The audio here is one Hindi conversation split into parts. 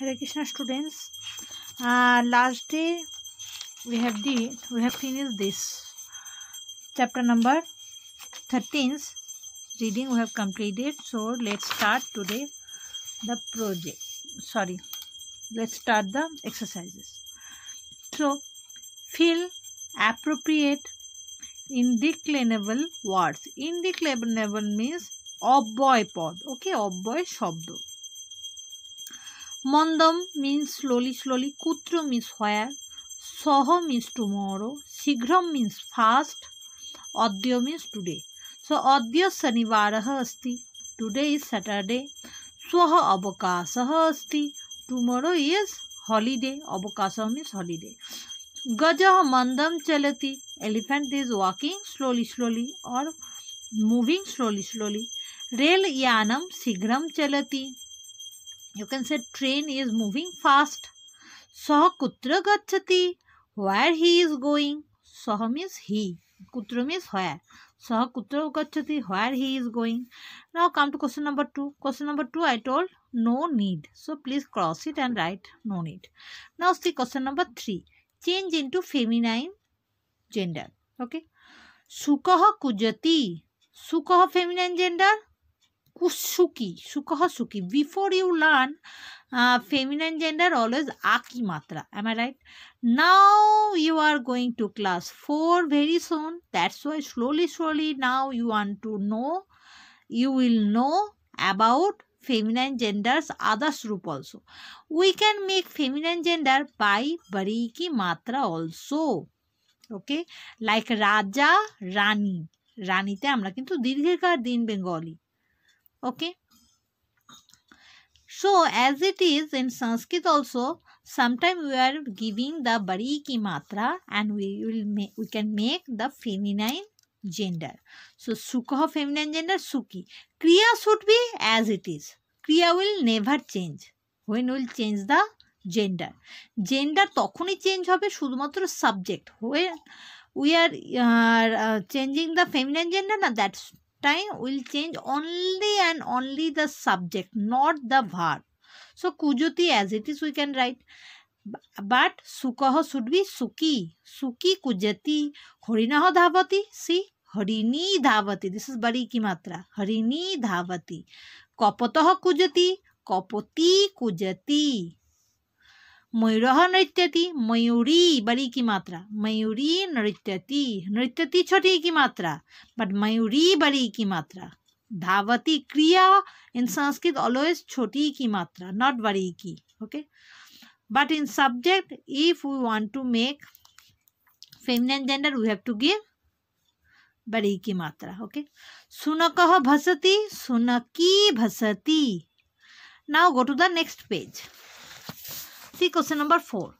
Hare Krishna students uh, last day we have did we have finished this chapter number 13 reading we have completed so let's start today the project sorry let's start the exercises so fill appropriate indeclinable words indeclinable means অব্যয় পদ ওকে অব্যয় শব্দ मंदम मीन स्लोलि स्लोलि कूत्र मीन्स हायर सह मीन्स टुमरो शीघ्रम मीन्स फास्ट अद्य मीन्स टुडे सो अद्य शनिवार अस्त टुडे इज सैटरडे श अवकाश अस्त टुमरो इज हॉलिडे अवकाश मीन्स हॉलीडे गज मंदम चलती elephant is walking slowly slowly और मूविंग स्लोलि स्लोलि रेल यानम शीघ्र चलती you can say train is moving fast सह कुत्र गच्छति व्हेयर ही इज गोइंग सह मीन्स ही कुत्र मीन्स व्हेयर सह कुत्र गच्छति where he is going now come to question number two question number two I told no need so please cross it and write no need now see question number three change into feminine gender okay सुख कुजती सुख फेमिनाइन जेंडर সুকি সুকহ সুকি before you learn feminine gender always আকি মাত্রা am I right now you are going to class four very soon that's why slowly slowly now you want to know you will know about feminine genders others group also we can make feminine gender by বারিকি মাত্রা অলসো ওকে লাইক রাজা রানী রানীতে আমরা কিন্তু দীর্ঘকার দিন Bengali okay so as it is in sanskrit also sometimes we are giving the bari ki matra and we will make we can make the feminine gender so sukha feminine gender suki kriya should be as it is kriya will never change when will change the gender gender তখনই চেঞ্জ হবে শুধুমাত্র সাবজেক্ট হয়ে we are changing the feminine gender না that's time will change only and only the subject not the verb so kujuti as it is we can write but sukah should be suki suki kujati horinah dhavati see harini dhavati this is bari ki matra harini dhavati kapatah kujati kapati kujati मयूरः नृत्यति मयूरी बड़ी की मात्रा मयूरी नृत्यति नृत्यति छोटी की मात्रा बट मयूरी बड़ी की मात्रा धावती क्रिया इन संस्कृत ऑलवेज छोटी की मात्रा नॉट बड़ी की okay but in subject if we want to make feminine gender we have to give बड़ी की मात्रा ओके सुनक भसती सुनकी भसती now go to the next page see question number four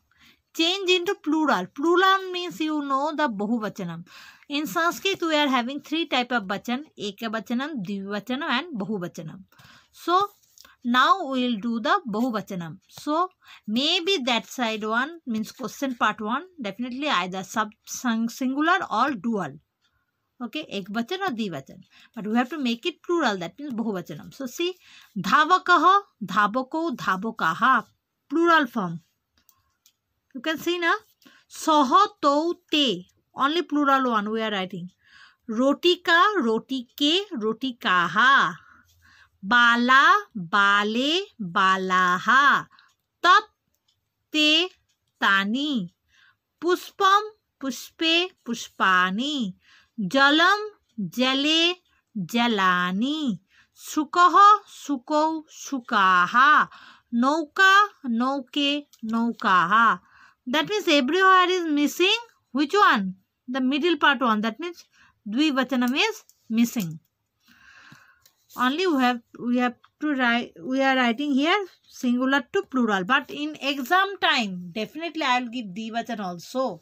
change into plural plural means you know the बहुवचनम in Sanskrit we are having three type of वचन एक वचनम द्विवचनम एंड बहुवचनम so now we'll do the बहुवचनम so may B that side one means question part one definitely I दब सब सिंगुलर और डुअल ओके एक वचन और द्विवचन but we have to make it plural that means बहुवचनम सो सी धावक धावको धावका plural form you can see na soho to te only plural one we are writing rotika rotike rotikaha bala bale balaha tat te tani पुष्पम पुष्पे पुष्पानी जलम जले जलानी शुक शुकौ शुकाहा Nauka, Nauke, Naukaha. That means everywhere is missing which one? The middle part one. That means Dvivachanam is missing. Only we have, we have to write, we are writing here singular to plural. But in exam time, definitely I will give Dvivachan also.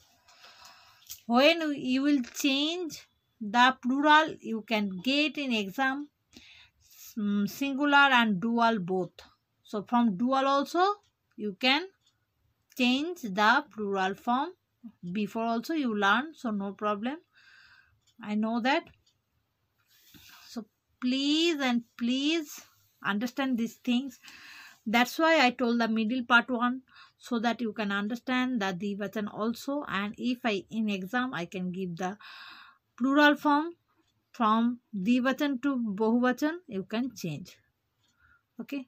When you will change the plural, you can get in exam mm, singular and dual both. So from dual also you can change the plural form. Before also you learn so no problem. I know that. So please and please understand these things. That's why I told the middle part one so that you can understand the Divachan also and if I in exam I can give the plural form from Divachan to Bahuvachan you can change. Okay.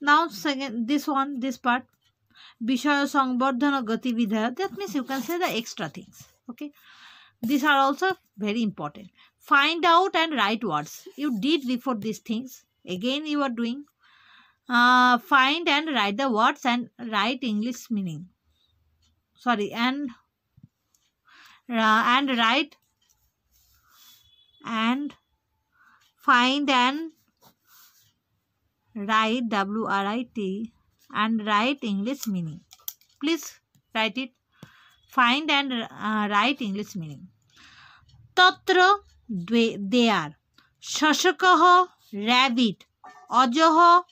now second this one this part Vishaya Sangbardhana Gati Vidhaya that means you can say the extra things okay these are also very important find out and write words you did before these things again you are doing uh, find and write the words and write English meaning sorry and uh, and write and find and write W R I T and write English meaning. Please write it. Find and uh, write English meaning. Tatra they are. Shashakaha rabbit. Ajaha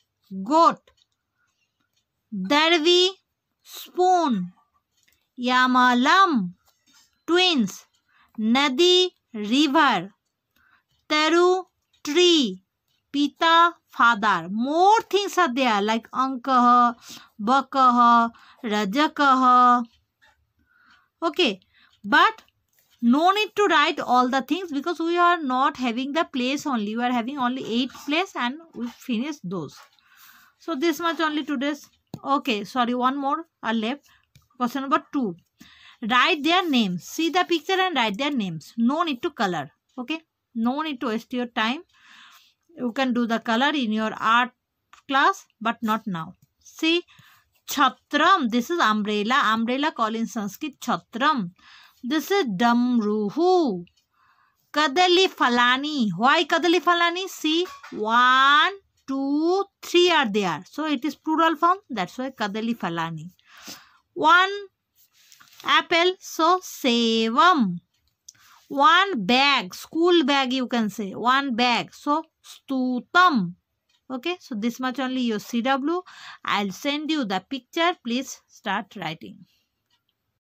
goat. Darvi spoon. Yamalam twins. Nadi river. Teru tree. Pita father. More things are there like uncle, bakah, rajakah. Okay, but no need to write all the things because we are not having the place only. We are having only 8 place and we finish those. So this much only today's. Okay, sorry, one more are left. Question number 2. Write their names. See the picture and write their names. No need to color. Okay, no need to waste your time you can do the color in your art class but not now see chhatram this is umbrella umbrella called in sanskrit chhatram this is damruhu kadali falani why kadali falani see one two three are there so it is plural form that's why kadali falani one apple so sevam one bag school bag you can say one bag so stutam okay so this much only your cw i'll send you the picture please start writing